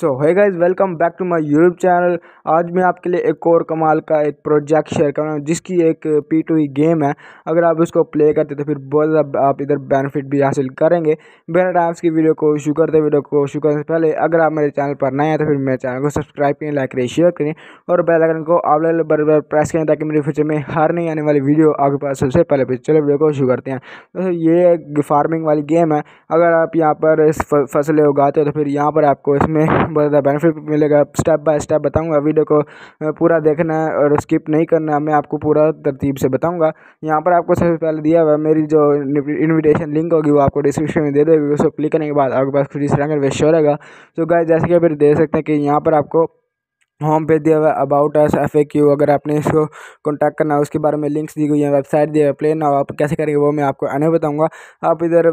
सो है guys welcome back to my YouTube channel आज मैं आपके लिए एक और कमाल का एक प्रोजेक्ट शेयर कर रहा हूँ जिसकी एक पीट हुई गेम है अगर आप उसको प्ले करते तो फिर बहुत ज़्यादा आप इधर बेनिफिट भी हासिल करेंगे बेरा डांस की वीडियो को इशू करते वीडियो को इशू करने से पहले अगर आप मेरे चैनल पर नए हैं तो फिर मेरे चैनल को सब्सक्राइब करें लाइक करें शेयर करें और बेलाइकन को आल बार बार प्रेस करें ताकि मेरे फ्यूचर में हर नहीं आने वाली वीडियो आपके पास सबसे पहले फिर चलो वीडियो को इशू करते हैं तो ये फार्मिंग वाली गेम है अगर आप यहाँ पर फसलें उगाते हो तो फिर यहाँ पर आपको इसमें बहुत ज़्यादा बेनिफिट मिलेगा स्टेप बाय स्टेप बताऊंगा वीडियो को पूरा देखना है और स्किप नहीं करना है मैं आपको पूरा तरतीब से बताऊंगा यहाँ पर आपको सबसे पहले दिया हुआ मेरी जो इन्विटेशन लिंक होगी वो आपको डिस्क्रिप्शन में दे देगी उसको क्लिक करने के बाद आपके पास फ्री सिलेंडर वेस्ट हो रहेगा तो गाय जैसे कि आप देख सकते हैं कि यहाँ पर आपको होम पेज दिया हुआ about us F A Q अगर आपने इसको कॉन्टैक्ट करना है उसके बारे में लिंक्स दी गई है वेबसाइट दिया है प्ले ना आप कैसे करेंगे वो मैं आपको आने बताऊंगा आप इधर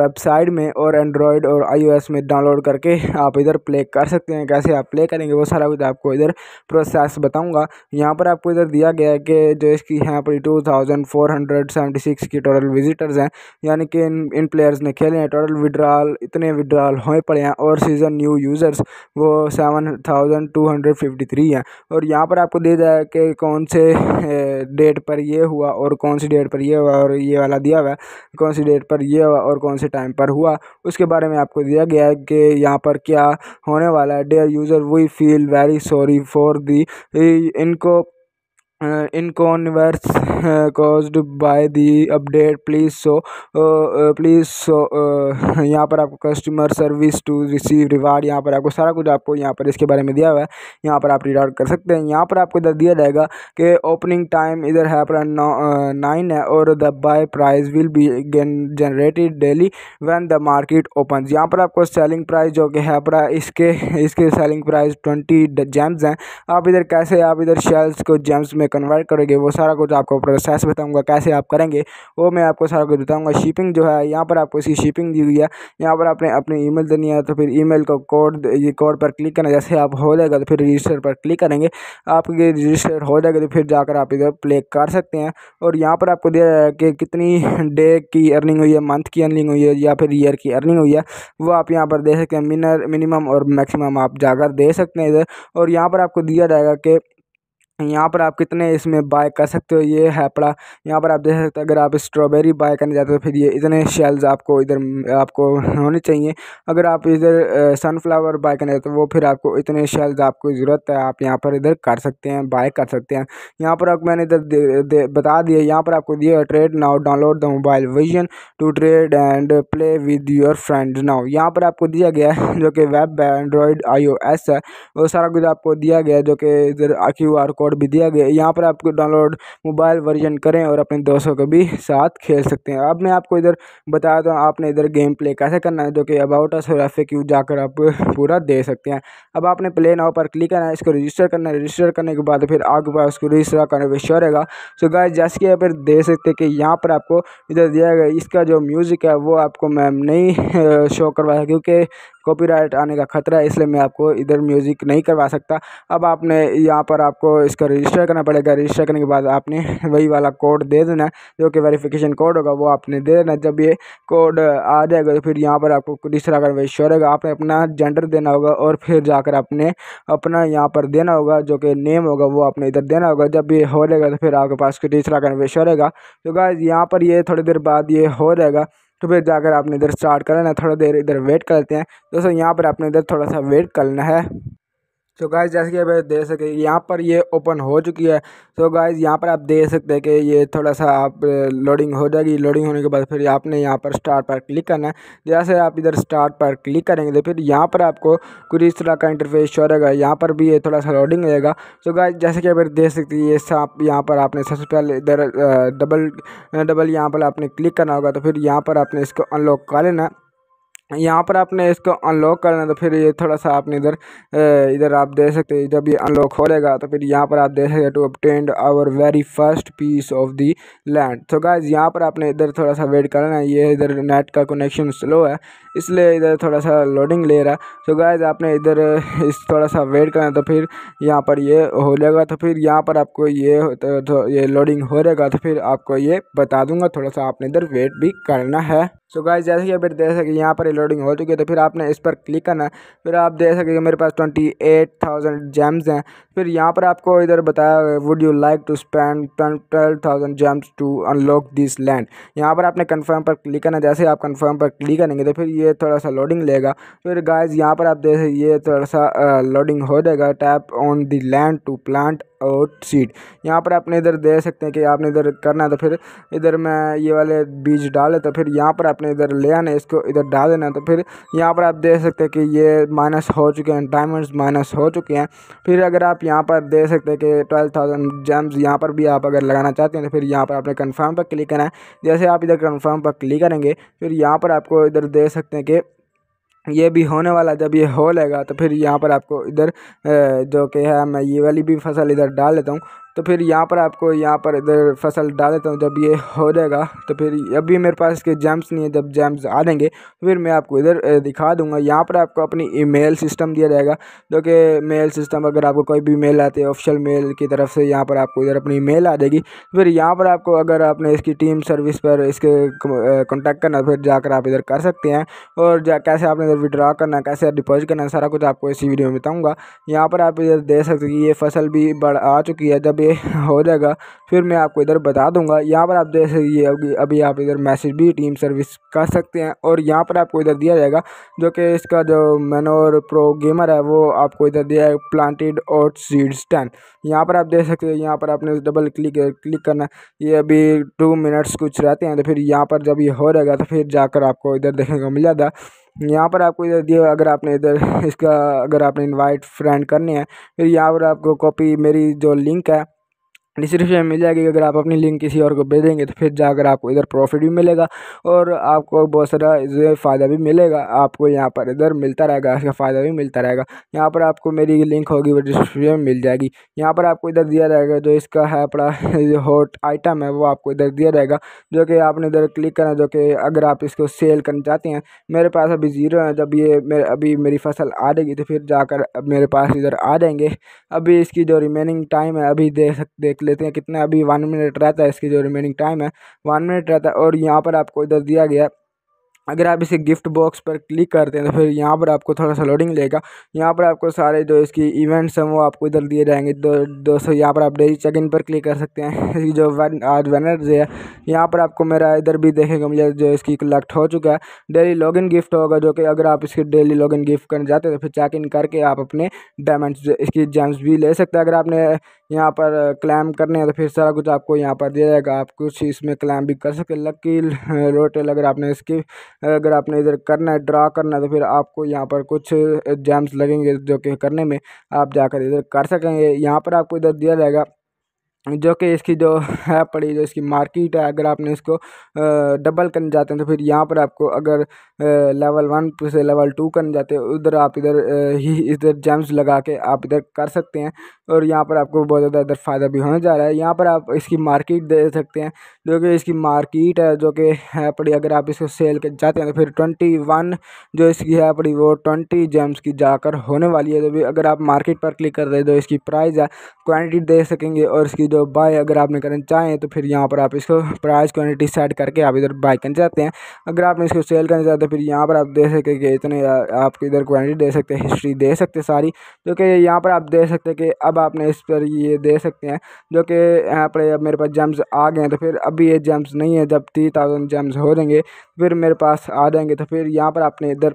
वेबसाइट में और एंड्रॉयड और आईओएस में डाउनलोड करके आप इधर प्ले कर सकते हैं कैसे आप प्ले करेंगे वो सारा कुछ आपको इधर प्रोसेस बताऊँगा यहाँ पर आपको इधर दिया गया है कि जो इसकी यहाँ पर two thousand four hundred seventy six की टोटल विजिटर्स हैं यानी कि इन इन प्लेयर्स ने खेले हैं टोटल विड्रॉल इतने विड्रॉल होए पड़े हैं और सीज़न न्यू यूज़र्स वो seven thousand two hundred hundred fifty three है और यहाँ पर आपको दे जाए कि कौन से डेट पर ये हुआ और कौन सी डेट पर ये हुआ और ये वाला दिया हुआ है कौन सी डेट पर ये हुआ और कौन से टाइम पर हुआ उसके बारे में आपको दिया गया है कि यहाँ पर क्या होने वाला है dear user we feel very sorry for the इनको inconvenience caused by the update please so please so यहाँ पर आपको customer service to receive reward यहाँ पर आपको सारा कुछ आपको यहाँ पर इसके बारे में दिया हुआ है यहाँ पर आप रीड आउट कर सकते हैं यहाँ पर आपको इधर दिया जाएगा कि ओपनिंग टाइम इधर है पर नाइन है और the buy price will be generated daily when the market open यहाँ पर आपको सेलिंग प्राइस जो कि है पर इसके इसके सेलिंग प्राइस ट्वेंटी जेम्स हैं आप इधर कैसे आप इधर शेल्स को जेम्स में कन्वर्ट करोगे वो सारा कुछ आपको प्रोसेस बताऊँगा कैसे आप करेंगे वो मैं आपको सारा कुछ बताऊँगा शिपिंग जो है यहाँ पर आपको इसकी शिपिंग दी हुई है यहाँ पर आपने अपनी ई मेल देनी है तो फिर ई को कोड ये कोड पर क्लिक करना जैसे आप हो जाएगा तो फिर रजिस्टर पर क्लिक करेंगे आपके रजिस्टर हो जाएगा तो फिर जाकर आप इधर प्ले कर सकते हैं और यहाँ पर आपको दिया जाएगा कि कितनी डे की अर्निंग हुई है मंथ की अर्निंग हुई है या फिर ईयर की अर्निंग हुई है वो आप यहाँ पर दे सकते हैं मिनर मिनिमम और मैक्सिमम आप जाकर दे सकते हैं इधर और यहाँ पर आपको दिया जाएगा कि यहाँ पर आप कितने इसमें बाय कर सकते हो ये हैपड़ा यहाँ पर आप देख सकते हो अगर आप स्ट्रॉबेरी बाय करने जाते हो फिर ये इतने शेल्स आपको इधर आपको होने चाहिए अगर आप इधर सनफ्लावर बाय करने जाते हो वो फिर आपको इतने शेल्स आपको ज़रूरत है आप यहाँ पर इधर कर सकते हैं बाय कर सकते हैं यहाँ पर आप मैंने इधर बता दिया यहाँ पर आपको दिया trade now download the mobile version to trade and play with your friend now यहाँ पर आपको दिया गया है जो कि वेब एंड्रॉयड आई है वो सारा कुछ आपको दिया गया है जो कि इधर क्यू आर कोड कोड भी दिया गया यहाँ पर आपको डाउनलोड मोबाइल वर्जन करें और अपने दोस्तों के भी साथ खेल सकते हैं अब मैं आपको इधर बताया था आपने इधर गेम प्ले कैसे करना है जो कि अबाउट अस और एफ क्यू जाकर आप पूरा दे सकते हैं अब आपने प्ले नाव पर क्लिक करना है इसको रजिस्टर करना है रजिस्टर करने के बाद फिर आगे पास उसको रजिस्टर करने पर श्योर रहेगा सो गाय जैसे कि फिर दे सकते हैं कि यहाँ पर आपको इधर दिया गया इसका जो म्यूज़िक है वो आपको मैम नहीं शो करवाया क्योंकि कॉपीराइट आने का खतरा है इसलिए मैं आपको इधर म्यूज़िक नहीं करवा सकता अब आपने यहाँ पर आपको इसका रजिस्टर करना पड़ेगा रजिस्टर करने के बाद आपने वही वाला कोड दे देना जो कि वेरीफ़िकेशन कोड होगा वो आपने दे देना जब ये कोड आ जाएगा तो फिर यहाँ पर आपको दूसरा का वेश्योर होगा आपने अपना जेंडर देना होगा और फिर जाकर आपने अपना यहाँ पर देना होगा जो कि नेम होगा वो आपने इधर देना होगा जब ये हो जाएगा तो फिर आपके पास तीसरा कन्वेश रहेगा तो गाइज यहाँ पर ये थोड़ी देर बाद ये हो जाएगा तो फिर जाकर आपने इधर स्टार्ट करना है थोड़ा देर इधर वेट करते हैं दोस्तों यहाँ पर आपने इधर थोड़ा सा वेट करना है सो गाइस जैसे कि आप देख सकते हैं यहाँ पर ये ओपन हो चुकी है सो गाइस यहाँ पर आप देख सकते हैं कि ये थोड़ा सा आप लोडिंग हो जाएगी लोडिंग होने के बाद फिर आपने यहाँ पर स्टार्ट पर क्लिक करना है जैसे आप इधर स्टार्ट पर क्लिक करेंगे तो फिर यहाँ पर आपको कुछ इस तरह का इंटरफेस शो रहेगा यहाँ पर भी ये थोड़ा सा लोडिंग रहेगा सो गाइज जैसे कि आप देख सकते हैं ये आप यहाँ पर आपने सबसे पहले इधर डबल डबल यहाँ पर आपने क्लिक करना होगा तो फिर यहाँ पर आपने इसको अनलॉक कर लेना है यहाँ पर आपने इसको अनलॉक करना तो फिर ये थोड़ा सा आपने इधर इधर आप दे सकते हैं जब ये अनलॉक हो जाएगा तो फिर यहाँ पर आप दे सकते to attend our very first piece of the land तो गाइज यहाँ पर आपने इधर थोड़ा सा वेट करना है ये इधर नेट का कनेक्शन स्लो है इसलिए इधर थोड़ा सा लोडिंग ले रहा है तो गाय आपने इधर इस थोड़ा सा वेट करना तो फिर यहाँ पर ये हो जाएगा तो फिर यहाँ पर आपको ये तो, तो ये लोडिंग हो जाएगा तो फिर आपको ये बता दूंगा थोड़ा सा आपने इधर वेट भी करना है सो so गाइस जैसे कि अभी देख सके यहाँ पर लोडिंग हो चुकी है तो फिर आपने इस पर क्लिक करना है फिर आप देख सके मेरे पास ट्वेंटी एट थाउजेंड जैम्स हैं फिर यहाँ पर आपको इधर बताया would you like to spend twelve thousand gems to unlock this land यहाँ पर आपने कन्फर्म पर क्लिक करना जैसे आप कन्फर्म पर क्लिक करेंगे तो फिर ये थोड़ा सा लोडिंग लेगा फिर गाइज यहाँ पर आप जैसे ये थोड़ा सा लोडिंग हो जाएगा tap on the land to plant और सीड यहाँ पर आपने इधर दे सकते हैं कि आपने इधर करना है तो फिर इधर मैं ये वाले बीज डाले तो फिर यहाँ पर आपने इधर ले आना इसको इधर डाल देना तो फिर यहाँ पर आप देख सकते हैं कि ये माइनस हो चुके हैं डायमंड्स माइनस हो चुके हैं फिर अगर आप आप यहाँ पर दे सकते हैं कि ट्वेल्व थाउजेंड जेम्स यहाँ पर भी आप अगर लगाना चाहते हैं तो फिर यहाँ पर आपने कन्फर्म पर क्लिक करना है जैसे आप इधर कन्फर्म पर क्लिक करेंगे फिर यहाँ पर आपको इधर दे सकते हैं कि ये भी होने वाला जब ये हो लेगा तो फिर यहाँ पर आपको इधर जो कि है मैं ये वाली भी फसल इधर डाल लेता हूँ तो फिर यहाँ पर आपको यहाँ पर इधर फसल डाल देता हूँ जब ये हो जाएगा तो फिर अभी मेरे पास इसके जैम्स नहीं है जब जैम्स आ जाएंगे तो फिर मैं आपको इधर दिखा दूंगा यहाँ पर आपको अपनी ईमेल सिस्टम दिया जाएगा जो कि मेल सिस्टम अगर आपको कोई भी मेल आती है ऑफिशियल मेल की तरफ से यहाँ पर आपको इधर अपनी मेल आ जाएगी तो फिर यहाँ पर आपको अगर आपने इसकी टीम सर्विस पर इसके कॉन्टैक्ट करना तो फिर जाकर आप इधर कर सकते हैं और कैसे आपने इधर विड्रा करना कैसे डिपॉजिट करना सारा कुछ आपको इसी वीडियो में बताऊँगा यहाँ पर आप इधर दे सकते कि ये फसल भी बढ़ आ चुकी है जब पे हो जाएगा फिर मैं आपको इधर बता दूंगा यहाँ पर आप जैसे ये अभी अभी आप इधर मैसेज भी टीम सर्विस कर सकते हैं और यहाँ पर आपको इधर दिया जाएगा जो कि इसका जो मैनोर प्रो गेमर है वो आपको इधर दिया है प्लांटेड और सीड्स टेन यहाँ पर आप देख सकते हैं यहाँ पर आपने डबल क्लिक क्लिक करना ये अभी टू मिनट्स कुछ रहते हैं तो फिर यहाँ पर जब ये हो जाएगा तो फिर जाकर आपको इधर देखने को मिल जाता है यहाँ पर आपको इधर दिया अगर आपने इधर इसका अगर आपने इनवाइट फ्रेंड करनी है फिर यहाँ पर आपको कॉपी मेरी जो लिंक है डिस्क्रिप्शन में मिल जाएगी अगर आप अपनी लिंक किसी और को भेजेंगे तो फिर जाकर आपको इधर प्रॉफिट भी मिलेगा और आपको बहुत सारा फ़ायदा भी मिलेगा आपको यहाँ पर इधर मिलता रहेगा इसका फ़ायदा भी मिलता रहेगा यहाँ पर आपको मेरी लिंक होगी वो डिस्क्रिप्शन में मिल जाएगी यहाँ पर आपको इधर दिया जाएगा जो इसका है अपना हॉट आइटम है वो आपको इधर दिया जाएगा जो कि आपने इधर क्लिक करना जो कि अगर आप इसको सेल करना चाहते हैं मेरे पास अभी ज़ीरो है जब ये मेरे अभी मेरी फसल आ जाएगी तो फिर जाकर मेरे पास इधर आ जाएंगे अभी इसकी जो रिमेनिंग टाइम है अभी देख देख लेते हैं कितना अभी वन मिनट रहता है इसकी जो रिमेनिंग टाइम है वन मिनट रहता है और यहाँ पर आपको इधर दिया गया अगर आप इसे गिफ्ट बॉक्स पर क्लिक करते हैं तो फिर यहाँ पर आपको थोड़ा सा लोडिंग लेगा यहाँ पर आपको सारे जो इसकी इवेंट्स हैं वो आपको इधर दिए जाएंगे दो दोस्तों यहाँ पर आप डेली चेक इन पर क्लिक कर सकते हैं इसकी जो वन आज वेनर्सडे है यहाँ पर आपको मेरा इधर भी देखने को जो इसकी कलेक्ट हो चुका है डेली इन गिफ्ट होगा जो कि अगर आप इसकी डेली लॉगिन गिफ्ट करने जाते हैं तो फिर चेक इन करके आप अपने डायमंड इसकी जेम्स भी ले सकते हैं अगर आपने यहाँ पर क्लैम करने हैं तो फिर सारा कुछ आपको यहाँ पर दिया जाएगा आप कुछ इसमें क्लैम भी कर सकते लकी रोटेल अगर आपने इसकी अगर आपने इधर करना है ड्रा करना है तो फिर आपको यहाँ पर कुछ एग्जाम्स लगेंगे जो कि करने में आप जाकर इधर कर सकेंगे यहाँ पर आपको इधर दिया जाएगा जो कि इसकी जो है पड़ी जो इसकी मार्किट है अगर आपने इसको डबल करने जाते हैं तो फिर यहाँ पर आपको अगर लेवल वन से लेवल टू करने जाते हैं उधर आप इधर ही इधर जेम्स लगा के आप इधर कर सकते हैं और यहाँ पर आपको बहुत ज़्यादा इधर फ़ायदा भी होने जा रहा है यहाँ पर आप इसकी मार्किट दे सकते हैं जो कि इसकी मार्किट है जो कि है पड़ी अगर आप इसको सेल कर जाते हैं तो फिर ट्वेंटी वन जो इसकी है पड़ी वो ट्वेंटी जेम्स की जाकर होने वाली है जो तो भी अगर आप मार्केट पर क्लिक कर रहे तो इसकी प्राइज है क्वान्टिटी दे सकेंगे और इसकी जो बाय अगर आपने करना चाहें तो फिर यहाँ पर आप इसको प्राइस क्वान्टिटी सेट करके आप इधर बाय करना चाहते हैं अगर आपने इसको सेल करना चाहते हैं तो फिर यहाँ पर आप दे सकते कि इतने आप इधर क्वान्टिटी दे सकते हैं हिस्ट्री दे सकते हैं सारी जो कि यहाँ पर आप दे सकते हैं कि अब आपने इस पर ये दे सकते हैं जो कि यहाँ पर अब मेरे पास जम्स आ गए हैं तो फिर अभी ये जम्स नहीं है जब थ्री थाउजेंड जम्स हो जाएंगे फिर मेरे पास आ जाएंगे तो फिर यहाँ पर आपने इधर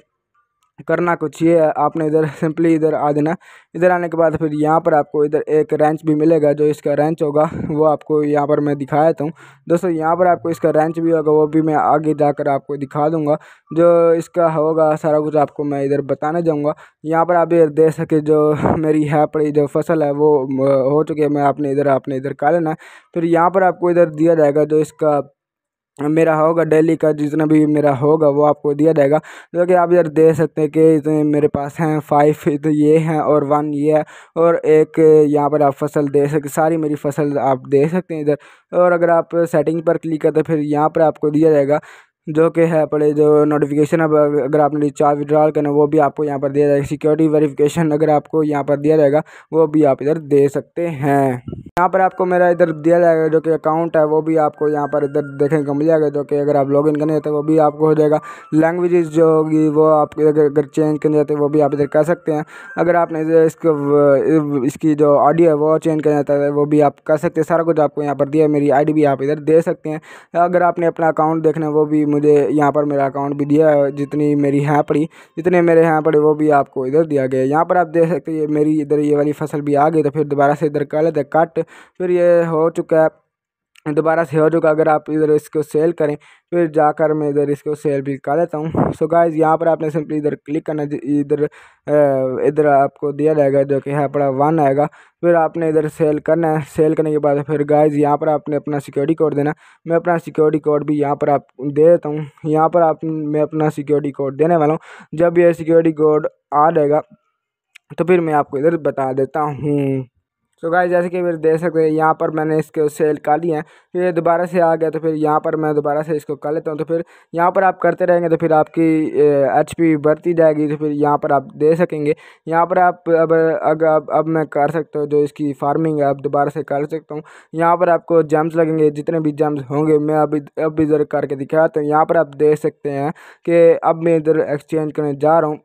करना कुछ ये है आपने इधर सिंपली इधर आ देना इधर आने के बाद फिर यहाँ पर आपको इधर एक रेंच भी मिलेगा जो इसका रेंच होगा वो आपको यहाँ पर मैं दिखाया था दोस्तों यहाँ पर आपको इसका रेंच भी होगा वो भी मैं आगे जाकर आपको दिखा दूँगा जो इसका होगा सारा कुछ आपको मैं इधर बताने जाऊँगा यहाँ पर आप इधर देख सके जो मेरी है पड़ी जो फसल है वो हो चुकी है मैं आपने इधर आपने इधर का लेना फिर यहाँ पर आपको इधर दिया जाएगा जो इसका मेरा होगा डेली का जितना भी मेरा होगा वो आपको दिया जाएगा जो कि आप इधर दे सकते हैं कि इतने मेरे पास हैं फाइव तो ये हैं और वन ये है और एक यहाँ पर आप फसल दे सकते सारी मेरी फसल आप दे सकते हैं इधर और अगर आप सेटिंग पर क्लिक करते फिर यहाँ पर आपको दिया जाएगा जो कि है पड़े जो नोटिफिकेशन अब अगर आपने रिचार्ज विड्रॉल करना वो भी आपको यहाँ पर दिया जाएगा सिक्योरिटी वेरिफिकेशन अगर आपको यहाँ पर दिया जाएगा वो भी आप इधर दे सकते हैं यहाँ पर आपको मेरा इधर दिया जाएगा जो कि अकाउंट है वो भी आपको यहाँ पर इधर देखने को मिल जाएगा जो कि अगर आप लॉगिन करने जाते हैं वो भी आपको हो जाएगा लैंग्वेजेस जो होगी वो आप अगर अगर चेंज करने जाते हैं वो भी आप इधर कर सकते हैं अगर आपने इसको इसकी जो ऑडियो है वो चेंज करना चाहता है वो भी आप कर सकते हैं सारा कुछ आपको यहाँ पर दिया मेरी आई भी आप इधर दे सकते हैं अगर आपने अपना अकाउंट देखना है वो भी मुझे यहाँ पर मेरा अकाउंट भी दिया है जितनी मेरी है पड़ी जितने मेरे यहाँ पड़े वो भी आपको इधर दिया गया है यहाँ पर आप देख सकते हैं मेरी इधर ये वाली फसल भी आ गई तो फिर दोबारा से इधर कर लेते कट फिर ये हो चुका है दोबारा से हो चुका अगर आप इधर इसको सेल करें फिर जाकर मैं इधर इसको सेल भी कर देता हूँ सो गाइज यहाँ पर आपने सिंपली इधर क्लिक करना इधर इधर आपको दिया जाएगा जो कि यहाँ पर वन आएगा फिर आपने इधर सेल करना है सेल करने के बाद फिर गाइज यहाँ पर आपने अपना सिक्योरिटी कोड देना मैं अपना सिक्योरिटी कोड भी यहाँ पर आप दे देता हूँ यहाँ पर आप मैं अपना सिक्योरिटी कोड देने वाला हूँ जब यह सिक्योरिटी कोड आ जाएगा तो फिर मैं आपको इधर बता देता हूँ तो गाइस जैसे कि मेरे देख सकते हैं यहाँ पर मैंने इसके सेल का लिए हैं फिर ये दोबारा से आ गया तो फिर यहाँ पर मैं दोबारा से इसको कर लेता हूँ तो फिर यहाँ पर आप करते रहेंगे तो फिर आपकी एच पी बढ़ती जाएगी तो फिर यहाँ पर आप दे सकेंगे यहाँ पर आप अब अगर अब, अब मैं कर सकता हूँ जो इसकी फार्मिंग है अब दोबारा से कर सकता हूँ यहाँ पर आपको जम्स लगेंगे जितने भी जम्स होंगे मैं अभी अब इधर करके दिखाता हूँ यहाँ पर आप देख सकते हैं कि अब मैं इधर एक्सचेंज करने जा रहा हूँ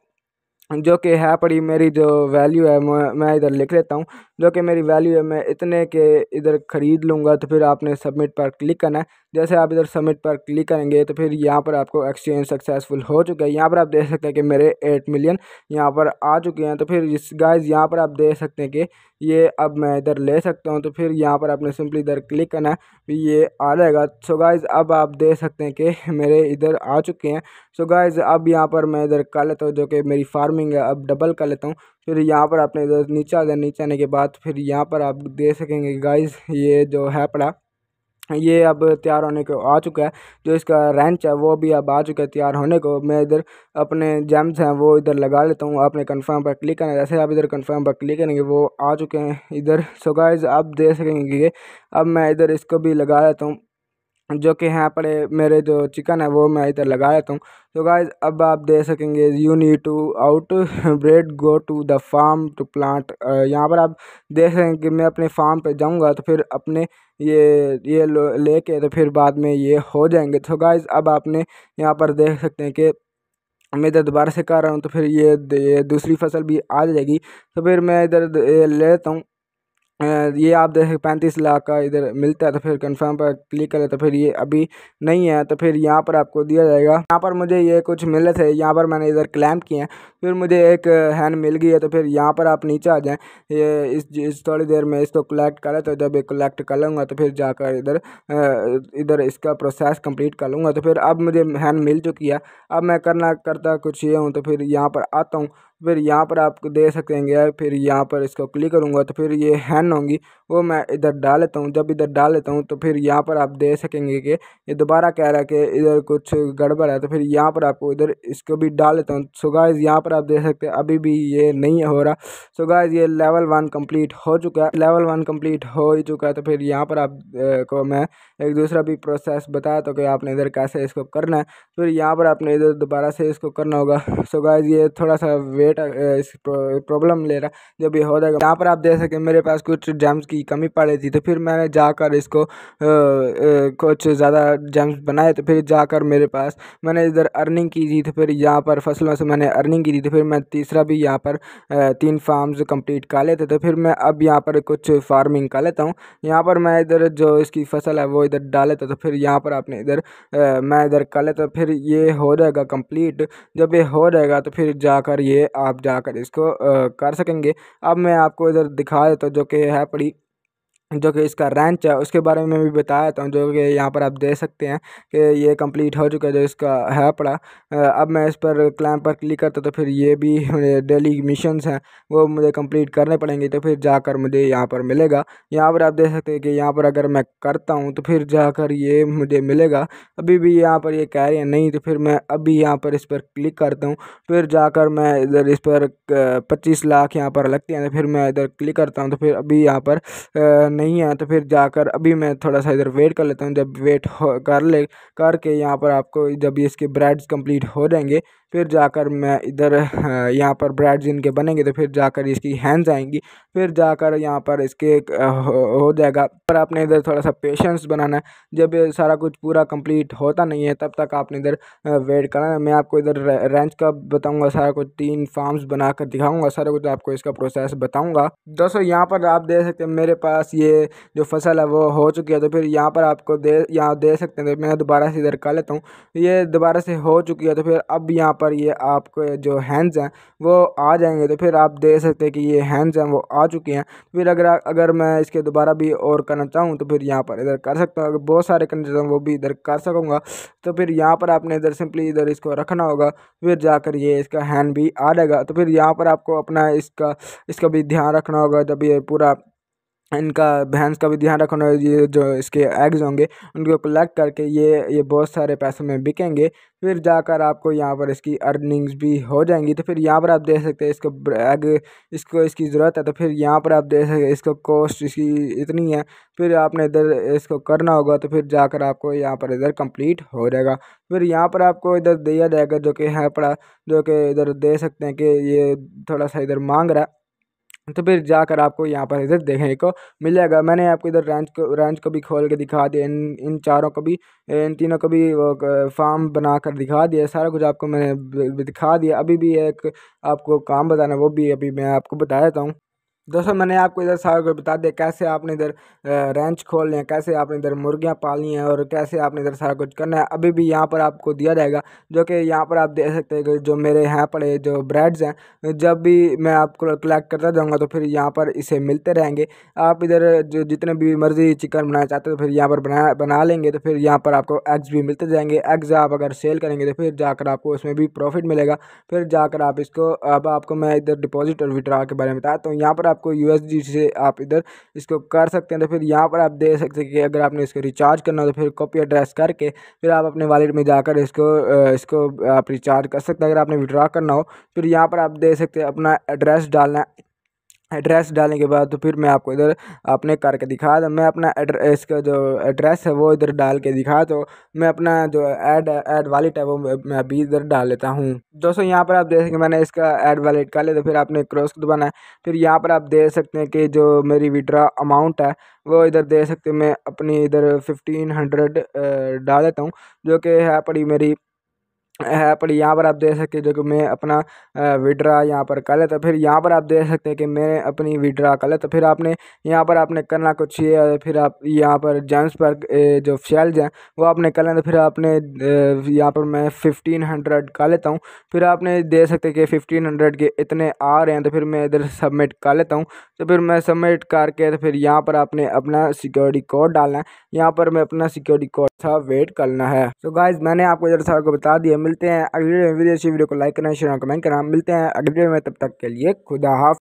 जो कि है पड़ी मेरी जो वैल्यू है मैं इधर लिख लेता हूँ जो कि मेरी वैल्यू है मैं इतने के इधर ख़रीद लूँगा तो फिर आपने सबमिट पर क्लिक करना है जैसे आप इधर सबमिट पर क्लिक करेंगे तो फिर यहाँ पर आपको एक्सचेंज सक्सेसफुल हो चुका है यहाँ पर आप देख सकते हैं कि मेरे एट मिलियन यहाँ पर आ चुके हैं तो फिर इस गाइज यहाँ पर आप देख सकते हैं कि ये अब मैं इधर ले सकता हूँ तो फिर यहाँ पर आपने सिंपली इधर क्लिक करना है ये आ जाएगा सो गाइज अब आप देख सकते हैं कि मेरे इधर आ चुके हैं सो गाइज अब यहाँ पर मैं इधर कर लेता हूँ जो कि मेरी फार्मिंग है अब डबल कर लेता हूँ फिर यहाँ पर आपने इधर नीचे आ जाए नीचे आने के बाद फिर यहाँ पर आप दे सकेंगे गाइस ये जो है पड़ा ये अब तैयार होने को आ चुका है जो इसका रेंच है वो भी अब आ चुका है तैयार होने को मैं इधर अपने जेम्स हैं वो इधर लगा लेता हूँ आपने कंफर्म पर क्लिक करना जैसे आप इधर कंफर्म पर क्लिक करेंगे वो आ चुके हैं इधर सो गाइज आप दे सकेंगे अब मैं इधर इसको भी लगा लेता हूँ जो कि यहाँ पर मेरे जो चिकन है वो मैं इधर लगा देता हूँ तो गाइज अब आप दे सकेंगे you need to out bread go to the farm to plant यहाँ पर आप देख रहे हैं कि मैं अपने फार्म पे जाऊँगा तो फिर अपने ये ये लेके तो फिर बाद में ये हो जाएंगे तो गाइज अब आपने यहाँ पर देख सकते हैं कि मैं इधर दोबारा से कर रहा हूँ तो फिर ये दूसरी फसल भी आ जाएगी तो फिर मैं इधर लेता हूँ ये आप देखें पैंतीस लाख का इधर मिलता है तो फिर कंफर्म पर क्लिक करें तो फिर ये अभी नहीं है तो फिर यहाँ पर आपको दिया जाएगा यहाँ पर मुझे ये कुछ मिले थे यहाँ पर मैंने इधर क्लैम किए हैं फिर मुझे एक हैंड मिल गई है तो फिर यहाँ पर आप नीचे आ जाएँ ये इस, इस थोड़ी देर में इसको कलेक्ट करें तो जब एक कलेक्ट कर लूँगा तो फिर जाकर इधर इधर इसका प्रोसेस कंप्लीट कर लूँगा तो फिर अब मुझे हैंड मिल चुकी है अब मैं करना करता कुछ ये हूँ तो फिर यहाँ पर आता हूँ फिर यहाँ पर आप देख सकेंगे फिर यहाँ पर इसको क्लिक करूँगा तो फिर ये हैंग होंगी वो मैं इधर डाल लेता हूँ जब इधर डाल लेता हूँ तो फिर यहाँ पर आप दे सकेंगे कि ये दोबारा कह रहा है कि इधर कुछ गड़बड़ है तो फिर यहाँ पर आपको इधर इसको भी डाल लेता हूँ सो यहाँ पर आप देख सकते हैं अभी भी ये नहीं हो रहा सो गाइस ये लेवल वन कम्प्लीट हो चुका है लेवल वन कम्प्लीट हो ही चुका है तो फिर यहाँ पर आप को मैं एक दूसरा भी प्रोसेस बताया तो कि आपने इधर कैसे इसको करना है फिर यहाँ पर आपने इधर दोबारा से इसको करना होगा सो गाइज ये थोड़ा सा वेट इस प्रॉब्लम ले रहा है जब ये हो जाएगा यहाँ पर आप देख सकें मेरे पास कुछ जैम्स की की कमी पड़ रही थी तो फिर मैंने जाकर इसको कुछ ज़्यादा जम्स बनाए तो फिर जाकर मेरे पास मैंने इधर अर्निंग की थी तो फिर यहाँ पर फसलों से मैंने अर्निंग की थी तो फिर मैं तीसरा भी यहाँ पर तीन फार्म्स कंप्लीट कर लेते तो फिर मैं अब यहाँ पर कुछ फार्मिंग कर लेता हूँ यहाँ पर मैं इधर जो इसकी फसल है वो इधर डाल लेता तो फिर यहाँ पर आपने इधर मैं इधर कर लेता फिर ये हो जाएगा कंप्लीट जब ये हो जाएगा तो फिर जाकर ये आप जाकर इसको कर सकेंगे अब मैं आपको इधर दिखा देता हूँ जो कि है पड़ी जो कि इसका रेंच है उसके बारे में भी बताया था जो कि यहाँ पर आप दे सकते हैं कि ये कंप्लीट हो चुका है जो इसका है पड़ा अब मैं इस पर क्लैम पर क्लिक करता तो फिर ये भी डेली मिशंस हैं वो मुझे कंप्लीट करने पड़ेंगे तो फिर जाकर मुझे यहाँ पर मिलेगा यहाँ पर आप देख सकते हैं कि यहाँ पर अगर मैं करता हूँ तो फिर जाकर ये मुझे मिलेगा अभी भी यहाँ पर ये कह रहे नहीं तो फिर मैं अभी यहाँ पर इस पर क्लिक करता हूँ फिर जाकर मैं इधर इस पर पच्चीस लाख यहाँ पर लगते हैं तो फिर मैं इधर क्लिक करता हूँ तो फिर अभी यहाँ पर नहीं है तो फिर जाकर अभी मैं थोड़ा सा इधर वेट कर लेता हूँ जब वेट हो कर ले करके यहाँ पर आपको जब इसके ब्रेड्स कंप्लीट हो जाएंगे फिर जाकर मैं इधर यहाँ पर ब्राइट जिनके बनेंगे तो फिर जाकर इसकी हैंड्स आएंगी फिर जाकर यहाँ पर इसके हो जाएगा पर आपने इधर थोड़ा सा पेशेंस बनाना है जब सारा कुछ पूरा कंप्लीट होता नहीं है तब तक आपने इधर वेट करना है मैं आपको इधर रेंच का बताऊँगा सारा कुछ तीन फार्म्स बनाकर दिखाऊँगा सारा कुछ आपको इसका प्रोसेस बताऊँगा दोस्तों यहाँ पर आप देख सकते हैं मेरे पास ये जो फसल है वो हो चुकी है तो फिर यहाँ पर आपको दे यहाँ दे सकते हैं तो मैं दोबारा से इधर कर लेता हूँ ये दोबारा से हो चुकी है तो फिर अब यहाँ पर ये आपके जो हैंड्स हैं वो आ जाएंगे तो फिर आप देख सकते हैं कि ये हैंड्स हैं वो आ चुके हैं तो फिर अगर अगर मैं इसके दोबारा भी और करना चाहूँ तो फिर यहाँ पर इधर कर सकता हूँ अगर बहुत सारे कंडीशन हैं वो भी इधर कर सकूँगा तो फिर यहाँ पर आपने इधर सिंपली इधर इसको रखना होगा फिर जाकर ये इसका हैंड भी आ जाएगा तो फिर यहाँ पर आपको अपना इसका इसका भी ध्यान रखना होगा जब ये पूरा इनका भैंस का भी ध्यान रखना ये जो इसके एग्ज़ होंगे उनको कलेक्ट करके ये ये बहुत सारे पैसों में बिकेंगे फिर जाकर आपको यहाँ पर इसकी अर्निंग्स भी हो जाएंगी तो फिर यहाँ पर आप देख सकते हैं इसको एग इसको इसकी ज़रूरत है तो फिर यहाँ पर आप देख सकते इसको कॉस्ट इसकी इतनी है फिर आपने इधर इसको करना होगा तो फिर जाकर आपको यहाँ पर इधर कंप्लीट हो जाएगा फिर यहाँ पर आपको इधर दिया जाएगा जो कि है पड़ा जो कि इधर दे सकते हैं कि ये थोड़ा सा इधर मांग रहा है तो फिर जाकर आपको यहाँ पर इधर देखने को मिल जाएगा मैंने आपको इधर रेंच को रेंच को भी खोल के दिखा दिया इन इन चारों को भी इन तीनों को भी फार्म बना कर दिखा दिया सारा कुछ आपको मैंने दिखा दिया अभी भी एक आपको काम बताना वो भी अभी मैं आपको बता देता हूँ दोस्तों मैंने आपको इधर सारा कुछ बता दिया कैसे आपने इधर रेंच खोलने हैं कैसे आपने इधर मुर्गियां पालनी हैं और कैसे आपने इधर सारा कुछ करना है अभी भी यहाँ पर आपको दिया जाएगा जो कि यहाँ पर आप देख सकते हैं कि जो मेरे यहाँ पड़े जो ब्रेड्स हैं जब भी मैं आपको कलेक्ट करता जाऊँगा तो फिर यहाँ पर इसे मिलते रहेंगे आप इधर जो जितने भी मर्ज़ी चिकन बनाना चाहते हो तो फिर यहाँ पर बना बना लेंगे तो फिर यहाँ पर आपको एग्स भी मिलते जाएंगे एग्स आप अगर सेल करेंगे तो फिर जाकर आपको उसमें भी प्रॉफिट मिलेगा फिर जाकर आप इसको अब आपको मैं इधर डिपॉजिट और विड्रा के बारे में बताया तो यहाँ पर आपको यू से आप इधर इसको कर सकते हैं तो फिर यहाँ पर आप दे सकते हैं कि अगर आपने इसको रिचार्ज करना तो फिर कॉपी एड्रेस करके फिर आप अपने वॉलेट में जाकर इसको इसको आप रिचार्ज कर सकते हैं अगर आपने विड्रा करना हो फिर यहाँ पर आप दे सकते हैं अपना एड्रेस डालना है एड्रेस डालने के बाद तो फिर मैं आपको इधर आपने करके दिखा तो मैं अपना एड्रेस का जो एड्रेस है वो इधर डाल के दिखा तो मैं अपना जो ऐड ऐड वालेट है वो मैं अभी इधर डाल लेता हूँ दोस्तों यहाँ पर आप देख सकते मैंने इसका ऐड वालेट कर लिया तो फिर आपने क्रॉस दबाना है फिर यहाँ पर आप देख सकते हैं कि जो मेरी विड्रा अमाउंट है वो इधर दे सकते मैं अपनी इधर फिफ्टीन हंड्रेड डाल देता हूँ जो कि है पड़ी मेरी है पर यहाँ पर आप देख सकते हैं जो कि मैं अपना विड्रा यहाँ पर कर लेता फिर यहाँ पर आप देख सकते हैं कि मैंने अपनी विड्रा कर लेता फिर आपने यहाँ पर आपने करना कुछ ये फिर आप यहाँ पर जेम्स पर जो सेल्स हैं वो आपने कर लेते फिर आपने यहाँ पर मैं फिफ्टीन हंड्रेड कर लेता हूँ फिर आपने देख सकते कि फिफ्टीन हंड्रेड के इतने आ रहे हैं तो फिर मैं इधर सबमिट कर लेता हूँ तो फिर मैं सबमिट करके तो फिर यहाँ पर आपने अपना सिक्योरिटी कोड डालना है यहाँ पर मैं अपना सिक्योरिटी कोड था वेट करना है तो गाइज मैंने आपको इधर सर को बता दिया मिलते हैं अगले वीडियो से वीडियो को लाइक करना शेयर करना कमेंट करना मिलते हैं अगले वीडियो में तब तक के लिए खुदा हाफ